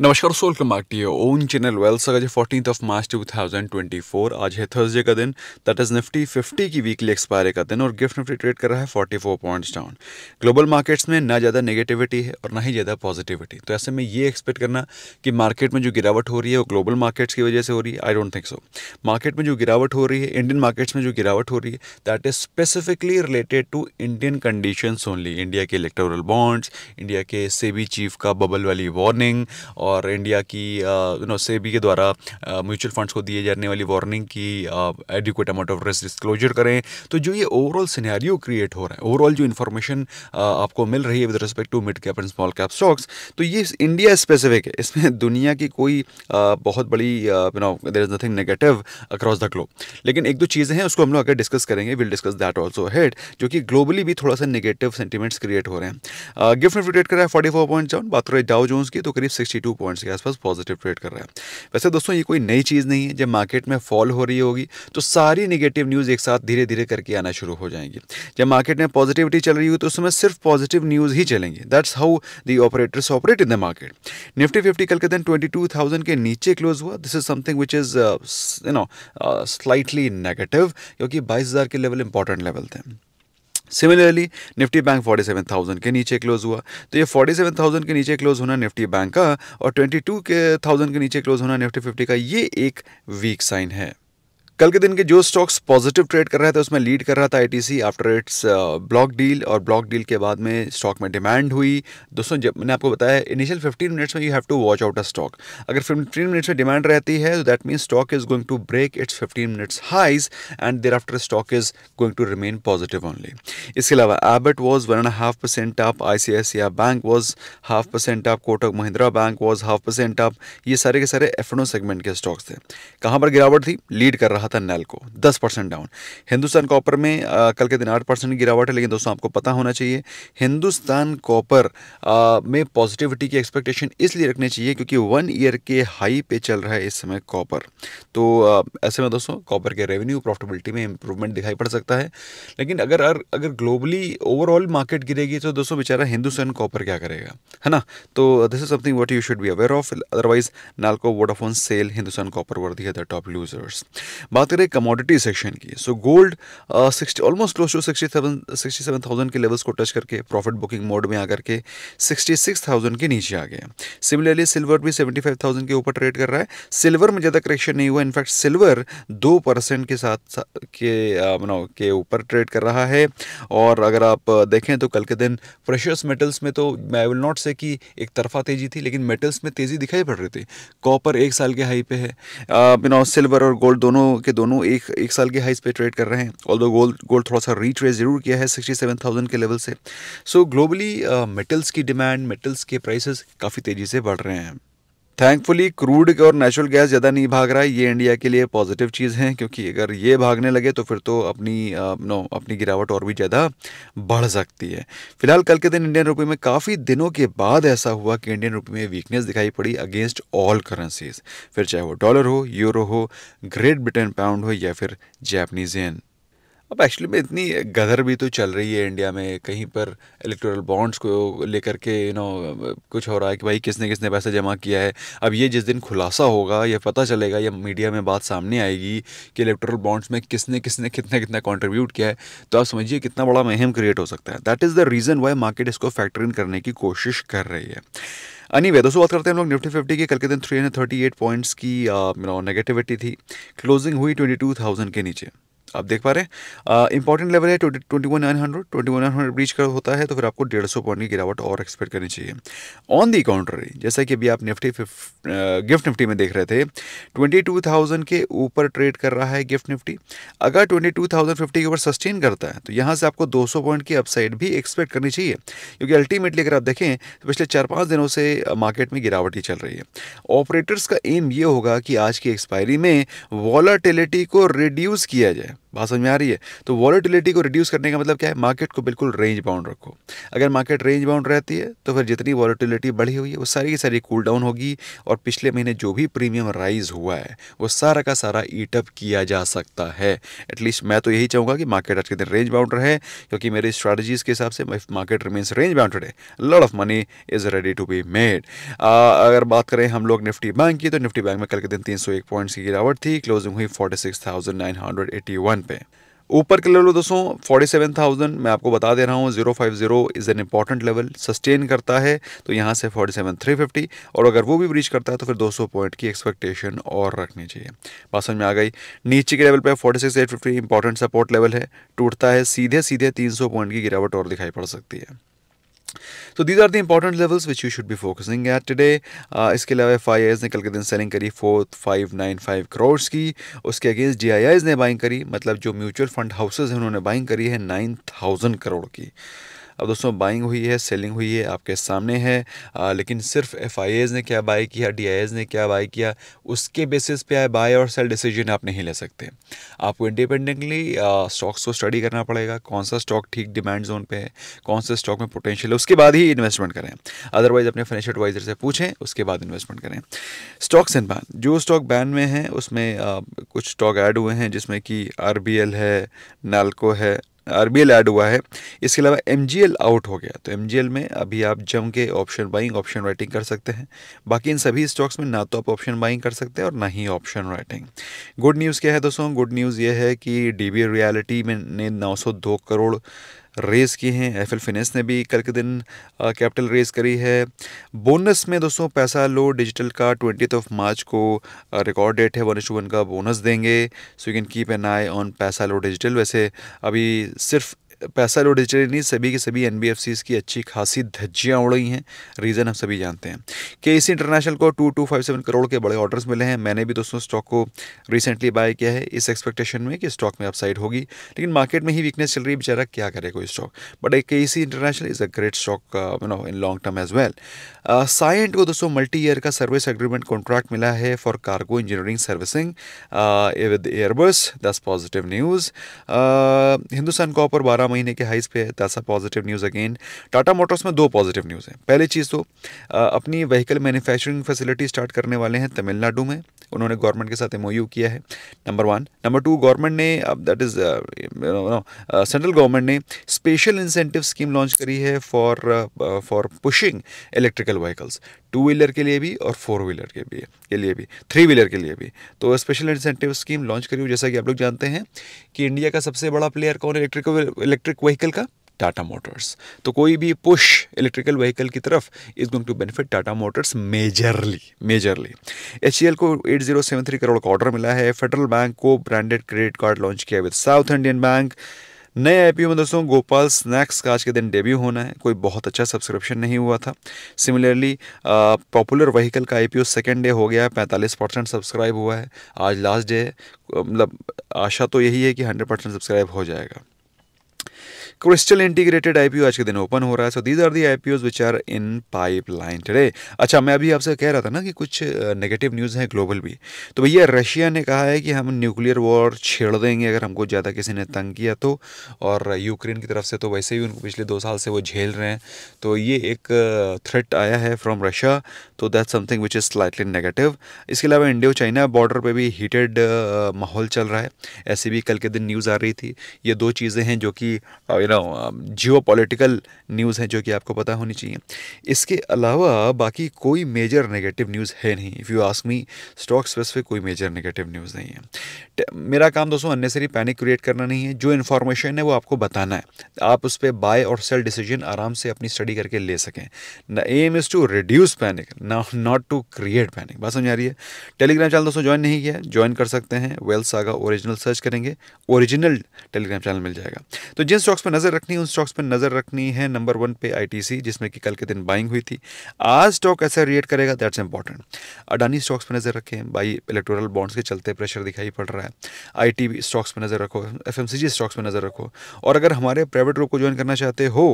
नमस्कार सोलकम आगटी ओन चैनल वेल सगा फोर्टीन ऑफ मार्च 2024 आज है थर्सडे का दिन दैट इज निफ्टी 50 की वीकली एक्सपायरी का दिन और गिफ्ट निफ्टी ट्रेड कर रहा है 44 पॉइंट्स डाउन ग्लोबल मार्केट्स में ना ज़्यादा नेगेटिविटी है और ना ही ज़्यादा पॉजिटिविटी तो ऐसे में ये एक्सपेक्ट करना कि मार्केट में जो गिरावट हो रही है वो ग्लोबल मार्केट्स की वजह से हो रही है I don't think so market में जो गिरावट हो रही है इंडियन मार्केट्स में जो गिरावट हो रही है that is specifically related to Indian condition only India के इलेक्टोरल बॉन्ड्स इंडिया के सेबी चीफ का बबल वाली वार्निंग और इंडिया की यू नो सेबी के द्वारा म्यूचुअल uh, फंड्स को दिए जाने वाली वार्निंग की adequate amount of risk disclosure करें तो जो ये ओवरऑल सिनेरियो क्रिएट हो रहा है ओवरऑल जो इन्फॉर्मेशन uh, आपको मिल रही है with respect to mid cap and small cap stocks तो ये इंडिया स्पेसिफिक है इसमें दुनिया की कोई uh, बहुत बड़ी you know there is nothing negative across the globe लेकिन एक दो चीज़ें हैं उसको हम लोग अगर डिस्कस करेंगे will discuss that also head जो कि ग्लोबली भी थोड़ा सा नेगेटिव सेंटीमेंट्स क्रिएट हो रहे हैं गिफ्ट में कर रहा है फोर्टी फोर पॉइंट सेवन बात करें डाउ जोन्स की तो करीब सिक्सटी टू टू पॉइंट्स के आसपास पॉजिटिव ट्रेड कर रहा है वैसे दोस्तों ये कोई नई चीज़ नहीं है जब मार्केट में फॉल हो रही होगी तो सारी निगेटिव न्यूज़ एक साथ धीरे धीरे करके आना शुरू हो जाएंगी जब मार्केट में पॉजिटिविटी चल रही हो तो उस समय सिर्फ पॉजिटिव न्यूज़ ही चलेंगे that's how the operators operate in the market Nifty fifty कल के दिन ट्वेंटी के नीचे क्लोज हुआ this is something which is you know slightly negative क्योंकि बाईस के लेवल इंपॉर्टेंट लेवल थे सिमिलरली निफ्टी बैंक 47,000 के नीचे क्लोज हुआ तो ये 47,000 के नीचे क्लोज होना निफ्टी बैंक का और 22,000 के नीचे क्लोज होना निफ्टी 50 का ये एक वीक साइन है कल के दिन के जो स्टॉक्स पॉजिटिव ट्रेड कर रहे थे उसमें लीड कर रहा था ITC after its block deal और ब्लॉक डील के बाद में स्टॉक में डिमांड हुई दोस्तों जब मैंने आपको बताया इनिशियल 15 मिनट्स में you have to watch out a stock अगर 15 मिनट्स में डिमांड रहती है तो that mean stock is going to break its 15 minutes highs and there after stock is going to remain positive only इसके अलावा Abbott was one and half percent up I bank was half percent up Kotak Mahindra bank was half percent up ये सारे के सारे F segment के stocks थे कहाँ पर गिरावट थी लीड कर रहा था नल को दस परसेंट डाउन हिंदुस्तान कॉपर में आ, कल के दिन आठ परसेंट गिरावट है लेकिन दोस्तों आपको पता होना चाहिए हिंदुस्तान कॉपर में पॉजिटिविटी की एक्सपेक्टेशन इसलिए रखनी चाहिए क्योंकि वन ईयर के हाई पे चल रहा है इस समय कॉपर तो आ, ऐसे में दोस्तों कॉपर के रेवेन्यू प्रॉफिटेबिलिटी में इंप्रूवमेंट दिखाई पड़ सकता है लेकिन अगर अगर ग्लोबली ओवरऑल मार्केट गिरेगी तो दोस्तों बेचारा हिंदुस्तान कॉपर क्या करेगा है ना तो this is something what you should be aware of otherwise NALCO Vodafone SAIL Hindustan Copper वर्दी है द टॉप लूजर्स बात करें कमोडिटी सेक्शन की so gold almost close to sixty seven sixty seven thousand के लेवल्स को टच करके प्रॉफिट बुकिंग मोड में आकर के सिक्सटी सिक्स थाउजेंड के नीचे आ गया सिमिलरली सिल्वर भी सेवेंटी फाइव थाउजेंड के ऊपर ट्रेड कर रहा है सिल्वर में ज़्यादा करेक्शन नहीं हुआ इनफैक्ट सिल्वर दो परसेंट के साथ के मनो uh, के ऊपर ट्रेड कर रहा है और अगर आप uh, देखें तो कल के दिन प्रेशर्स मेटल्स में तो आई विल नॉट से कि एक तरफा तेज़ी थी लेकिन मेटल्स में तेज़ी दिखाई पड़ रही थी कॉपर एक साल के हाई पे है यू नो सिल्वर और गोल्ड दोनों के दोनों एक एक साल के हाइस पे ट्रेड कर रहे हैं ऑल दो गोल्ड गोल्ड थोड़ा सा रीट्रेस ज़रूर किया है सिक्सटी सेवन थाउजेंड के लेवल से सो ग्लोबली मेटल्स की डिमांड मेटल्स के प्राइसेस काफ़ी तेज़ी से बढ़ रहे हैं थैंकफुली क्रूड और नेचुरल गैस ज़्यादा नहीं भाग रहा है ये इंडिया के लिए पॉजिटिव चीज़ है क्योंकि अगर ये भागने लगे तो फिर तो अपनी नो अपनी गिरावट और भी ज़्यादा बढ़ सकती है फिलहाल कल के दिन इंडियन रुपये में काफ़ी दिनों के बाद ऐसा हुआ कि इंडियन रुपये में वीकनेस दिखाई पड़ी अगेंस्ट ऑल करेंसीज फिर चाहे वो डॉलर हो यूरो हो ग्रेट ब्रिटेन पाउंड हो या फिर जैपनीज एन अब एक्चुअली में इतनी गदर भी तो चल रही है इंडिया में कहीं पर इलेक्टोरल बॉन्ड्स को लेकर के यू नो कुछ हो रहा है कि भाई किसने किसने पैसा जमा किया है अब ये जिस दिन खुलासा होगा या पता चलेगा या मीडिया में बात सामने आएगी कि इलेक्टोरल बॉन्ड्स में किसने किसने कितना कितना कॉन्ट्रीब्यूट किया है तो आप समझिए कितना बड़ा महम क्रिएट हो सकता है that is the reason why market इसको फैक्टर इन करने की कोशिश कर रही है अनी anyway, दोस्तों बात करते हैं हम लोग निफ्टी फिफ्टी की कल के दिन three hundred thirty eight points की नेगेटिविटी uh, थी क्लोजिंग हुई ट्वेंटी टू थाउजेंड के नीचे आप देख पा रहे हैं इंपॉर्टेंट लेवल है twenty twenty one nine hundred twenty one nine hundred breach कर होता है तो फिर आपको डेढ़ सौ पॉइंट की गिरावट और एक्सपेक्ट करनी चाहिए ऑन दी काउंटर जैसा कि अभी आप निफ्टी गिफ्ट निफ्टी में देख रहे थे ट्वेंटी टू थाउजेंड के ऊपर ट्रेड कर रहा है गिफ्ट निफ्टी अगर ट्वेंटी टू थाउजेंड फिफ्टी के ऊपर सस्टेन करता है तो यहाँ से आपको दो सौ पॉइंट की अपसाइड भी एक्सपेक्ट करनी चाहिए क्योंकि अल्टीमेटली अगर आप देखें तो पिछले चार पाँच दिनों से मार्केट में गिरावट ही चल रही है ऑपरेटर्स का एम ये होगा कि आज की एक्सपायरी में वॉलाटिलिटी को रिड्यूस किया जाए बात समझ में आ रही है तो वॉलीटिलिटी को रिड्यूस करने का मतलब क्या है मार्केट को बिल्कुल रेंज बाउंड रखो अगर मार्केट रेंज बाउंड रहती है तो फिर जितनी वॉलीटिलिटी बढ़ी हुई है वो सारी की सारी कूल डाउन होगी और पिछले महीने जो भी प्रीमियम राइज हुआ है वो सारा का सारा ईटअप किया जा सकता है एटलीस्ट मैं तो यही चाहूँगा कि मार्केट आज के दिन रेंज बाउंड रहे क्योंकि मेरे स्ट्रैटेजीज़ के हिसाब से मार्केट रिमेन्स रेंज बाउंड है lot of money is ready to be made अगर बात करें हम लोग निफ्टी बैंक की तो निफ्टी बैंक में कल के दिन तीन सौ एक पॉइंट्स की गिरावट थी क्लोजिंग हुई forty six thousand nine hundred eighty one seven पे ऊपर के लेवल दोस्तों फोर्टी सेवन थाउजेंड मैं आपको बता दे रहा हूँ zero five zero is an important level sustain करता है तो यहाँ से फोर्टी सेवन थ्री फिफ्टी और अगर वो भी ब्रीच करता है तो फिर दो सौ पॉइंट की एक्सपेक्टेशन और रखनी चाहिए बात समझ में आ गई नीचे के लेवल पर forty six eight fifty important support level है टूटता है सीधे सीधे तीन सौ पॉइंट की गिरावट और दिखाई पड़ सकती है so these are the important levels which you should be focusing at today इसके अलावा एफ आई आईज ने कल के दिन सेलिंग करी four five nine five crores की उसके अगेंस्ट डी आई आईज ने बाइंग करी मतलब जो म्यूचुअल फंड हाउसेज हैं उन्होंने बाइंग करी है नाइन थाउजेंड करोड़ की अब दोस्तों बाइंग हुई है सेलिंग हुई है आपके सामने है आ, लेकिन सिर्फ एफ ने क्या बाई किया डी ने क्या बाई किया उसके बेसिस पे आए बाय और सेल डिसीजन आप नहीं ले सकते आपको इंडिपेंडेंटली स्टॉक्स को स्टडी करना पड़ेगा कौन सा स्टॉक ठीक डिमांड जोन पर है कौन से स्टॉक में पोटेंशियल है उसके बाद ही इन्वेस्टमेंट करें अदरवाइज अपने फाइनेंशियल एडवाइजर से पूछें उसके बाद इन्वेस्टमेंट करें स्टॉक्स इन बैन जो स्टॉक बैन में हैं उसमें कुछ स्टॉक ऐड हुए हैं जिसमें कि आर है नालको है आर बी ऐड हुआ है इसके अलावा एम आउट हो गया तो एम में अभी आप जम के ऑप्शन बाइंग ऑप्शन राइटिंग कर सकते हैं बाकी इन सभी स्टॉक्स में ना तो आप ऑप्शन बाइंग कर सकते हैं और ना ही ऑप्शन राइटिंग गुड न्यूज़ क्या है दोस्तों गुड न्यूज़ ये है कि डी बी रियलिटी में ने दो करोड़ रेज़ की हैं एफ एल फिनेंस ने भी कल के दिन कैपिटल रेज़ करी है बोनस में दोस्तों पैसा लो डिजिटल का ट्वेंटी ऑफ मार्च को रिकॉर्ड डेट है वन इशू वन का बोनस देंगे so you can keep an eye on Paisalo digital वैसे अभी सिर्फ पैसा लो डिजिटली नहीं सभी के सभी एन की अच्छी खासी धज्जियाँ उड़ गई हैं रीज़न हम सभी जानते हैं के इंटरनेशनल को two two five seven crore के बड़े ऑर्डर्स मिले हैं मैंने भी दोस्तों स्टॉक को रिसेंटली बाय किया है इस एक्सपेक्टेशन में कि स्टॉक में अपसाइड होगी लेकिन मार्केट में ही वीकनेस चल रही है बेचारा क्या करे कोई stock but K C international is a great stock you know in long term as well Cyient को दोस्तों मल्टी ईयर का सर्विस एग्रीमेंट कॉन्ट्रैक्ट मिला है for cargo engineering servicing with Airbus दस पॉजिटिव न्यूज़ हिंदुस्तान कॉपर बारह महीने के हाइस पे है तासा positive news again Tata Motors में दो पॉजिटिव न्यूज़ हैं पहली चीज़ तो अपनी व्हीकल मैन्युफैक्चरिंग फैसिलिटी स्टार्ट करने वाले हैं तमिलनाडु में उन्होंने गवर्नमेंट के साथ एम किया है number one number two government ने दैट इज़ सेंट्रल गवर्नमेंट ने स्पेशल इंसेंटिव स्कीम लॉन्च करी है for for pushing electrical vehicles two wheeler के लिए भी और फोर व्हीलर के भी के लिए भी थ्री व्हीलर के लिए भी तो स्पेशल इंसेंटिव स्कीम लॉन्च करी हुई जैसा कि आप लोग जानते हैं कि इंडिया का सबसे बड़ा प्लेयर कौन है इलेक्ट्रिक इलेक्ट्रिक व्हीकल का टाटा मोटर्स तो कोई भी पुश इलेक्ट्रिकल व्हीकल की तरफ is going to benefit Tata Motors majorly majorly H को 8073 करोड़ का ऑर्डर मिला है फेडरल बैंक को ब्रांडेड क्रेडिट कार्ड लॉन्च किया विद साउथ इंडियन बैंक नए आईपीओ में दोस्तों गोपाल स्नैक्स का आज के दिन डेब्यू होना है कोई बहुत अच्छा सब्सक्रिप्शन नहीं हुआ था सिमिलरली पॉपुलर व्हीकल का आईपीओ सेकेंड डे हो गया है पैंतालीस परसेंट सब्सक्राइब हुआ है आज लास्ट डे मतलब आशा तो यही है कि हंड्रेड परसेंट सब्सक्राइब हो जाएगा क्रिस्टल इंटीग्रेटेड आईपीओ आज के दिन ओपन हो रहा है so these are the ones which are in line today अच्छा मैं अभी आपसे कह रहा था ना कि कुछ नेगेटिव न्यूज़ हैं ग्लोबल भी तो भैया रशिया ने कहा है कि हम न्यूक्लियर वॉर छेड़ देंगे अगर हमको ज़्यादा किसी ने तंग किया तो और यूक्रेन की तरफ से तो वैसे ही उनको पिछले दो साल से वो झेल रहे हैं तो ये एक थ्रेट आया है फ्रॉम रशिया तो that something which is slightly negative इसके अलावा इंडियो चाइना बॉर्डर पर भी हीटेड माहौल चल रहा है ऐसे भी कल के दिन न्यूज़ आ रही थी ये दो चीज़ें हैं जो कि रहा हूँ जियो पोलिटिकल न्यूज़ हैं जो कि आपको पता होनी चाहिए इसके अलावा बाकी कोई मेजर नेगेटिव न्यूज़ है नहीं if you ask me stock specific कोई मेजर नेगेटिव न्यूज़ नहीं है मेरा काम दोस्तों अननेसरी पैनिक क्रिएट करना नहीं है जो इन्फॉर्मेशन है वो आपको बताना है आप उस पर बाय और सेल डिसीजन आराम से अपनी स्टडी करके ले सकें the aim is to reduce panic not to create panic बात समझ आ रही है टेलीग्राम चैनल दोस्तों ज्वाइन नहीं किया ज्वाइन कर सकते हैं वेल सागा ओरिजिनल सर्च करेंगे ओरिजिनल टेलीग्राम चैनल मिल जाएगा तो जिन स्टॉक्स पर नज़र रखनी उन स्टॉक्स पर नज़र रखनी है नंबर वन पे आईटीसी जिसमें कि कल के दिन बाइंग हुई थी आज स्टॉक ऐसा रिएट करेगा दैट्स इंपॉर्टेंट अडानी स्टॉक्स पर नज़र रखें भाई इलेक्टोरल बॉन्ड्स के चलते प्रेशर दिखाई पड़ रहा है आई स्टॉक्स पर नज़र रखो एफ स्टॉक्स पर नज़र रखो और अगर हमारे प्राइवेट रूप को ज्वाइन करना चाहते हो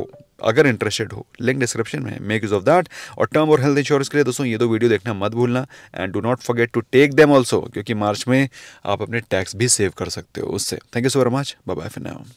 अगर इंटरेस्टेड हो लिंक डिस्क्रिप्शन में मेक यूज ऑफ दैट और टर्म और हेल्थ इंश्योरेंस के लिए दोस्तों ये दो वीडियो देखना मत भूलना and do not forget to take them also क्योंकि मार्च में आप अपने टैक्स भी सेव कर सकते हो उससे thank you so very much bye bye for now